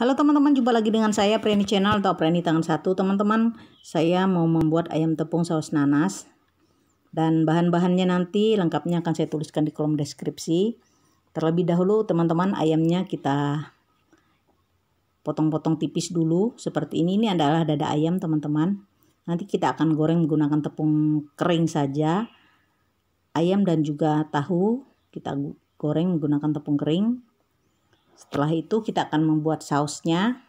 Halo teman-teman, jumpa lagi dengan saya Preni Channel atau Preni Tangan Satu. Teman-teman, saya mau membuat ayam tepung saus nanas. Dan bahan-bahannya nanti lengkapnya akan saya tuliskan di kolom deskripsi. Terlebih dahulu teman-teman, ayamnya kita potong-potong tipis dulu. Seperti ini, ini adalah dada ayam teman-teman. Nanti kita akan goreng menggunakan tepung kering saja. Ayam dan juga tahu kita goreng menggunakan tepung kering setelah itu kita akan membuat sausnya.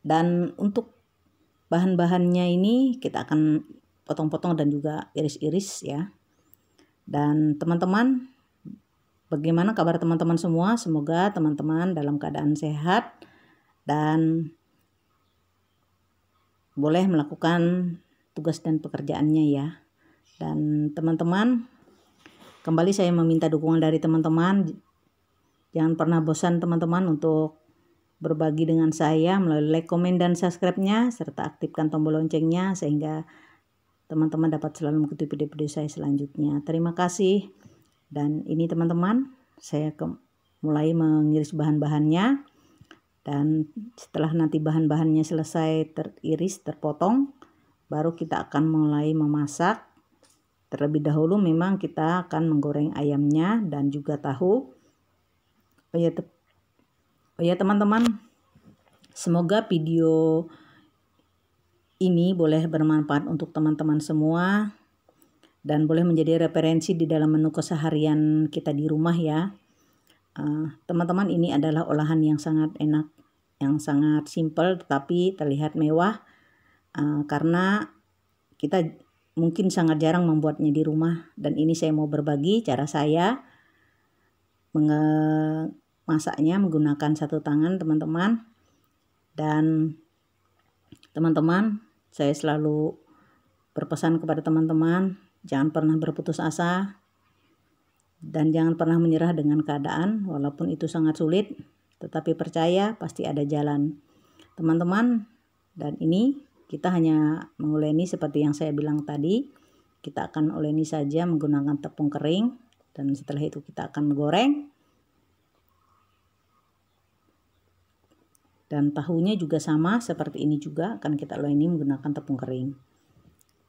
Dan untuk bahan-bahannya ini kita akan potong-potong dan juga iris-iris ya. Dan teman-teman, bagaimana kabar teman-teman semua? Semoga teman-teman dalam keadaan sehat dan boleh melakukan tugas dan pekerjaannya ya. Dan teman-teman, kembali saya meminta dukungan dari teman-teman Jangan pernah bosan teman-teman untuk berbagi dengan saya melalui like, komen, dan subscribe-nya serta aktifkan tombol loncengnya sehingga teman-teman dapat selalu mengikuti video-video saya selanjutnya. Terima kasih. Dan ini teman-teman, saya ke mulai mengiris bahan-bahannya dan setelah nanti bahan-bahannya selesai teriris, terpotong, baru kita akan mulai memasak. Terlebih dahulu memang kita akan menggoreng ayamnya dan juga tahu oh ya oh ya teman-teman semoga video ini boleh bermanfaat untuk teman-teman semua dan boleh menjadi referensi di dalam menu keseharian kita di rumah ya eh, teman-teman uh, ini adalah olahan yang sangat enak yang sangat simple tetapi terlihat mewah uh, karena kita mungkin sangat jarang membuatnya di rumah dan ini saya mau berbagi cara saya menge masaknya menggunakan satu tangan teman-teman dan teman-teman saya selalu berpesan kepada teman-teman jangan pernah berputus asa dan jangan pernah menyerah dengan keadaan walaupun itu sangat sulit tetapi percaya pasti ada jalan teman-teman dan ini kita hanya menguleni seperti yang saya bilang tadi kita akan uleni saja menggunakan tepung kering dan setelah itu kita akan goreng Dan tahunya juga sama seperti ini juga akan kita lo ini menggunakan tepung kering.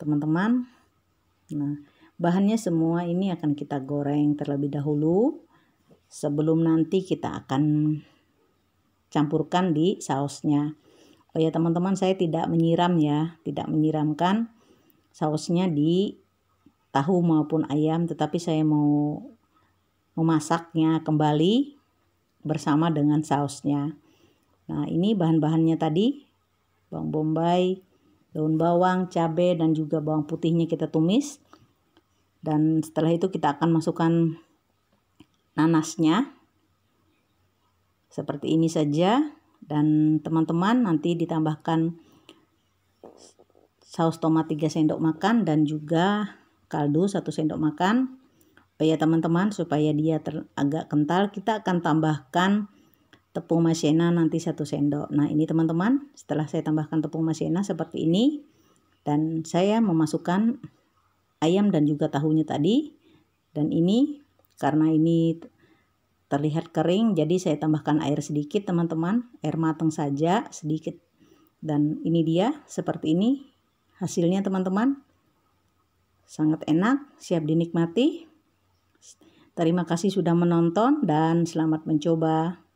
Teman-teman, nah bahannya semua ini akan kita goreng terlebih dahulu sebelum nanti kita akan campurkan di sausnya. Oh ya teman-teman saya tidak menyiram ya, tidak menyiramkan sausnya di tahu maupun ayam tetapi saya mau memasaknya kembali bersama dengan sausnya. Nah, ini bahan-bahannya tadi. Bawang bombay, daun bawang, cabai, dan juga bawang putihnya kita tumis. Dan setelah itu kita akan masukkan nanasnya. Seperti ini saja. Dan teman-teman nanti ditambahkan saus tomat 3 sendok makan dan juga kaldu 1 sendok makan. Supaya teman-teman supaya dia agak kental kita akan tambahkan tepung maizena nanti satu sendok. Nah, ini teman-teman, setelah saya tambahkan tepung maizena seperti ini dan saya memasukkan ayam dan juga tahunya tadi. Dan ini karena ini terlihat kering, jadi saya tambahkan air sedikit, teman-teman. Air matang saja sedikit. Dan ini dia seperti ini hasilnya, teman-teman. Sangat enak, siap dinikmati. Terima kasih sudah menonton dan selamat mencoba.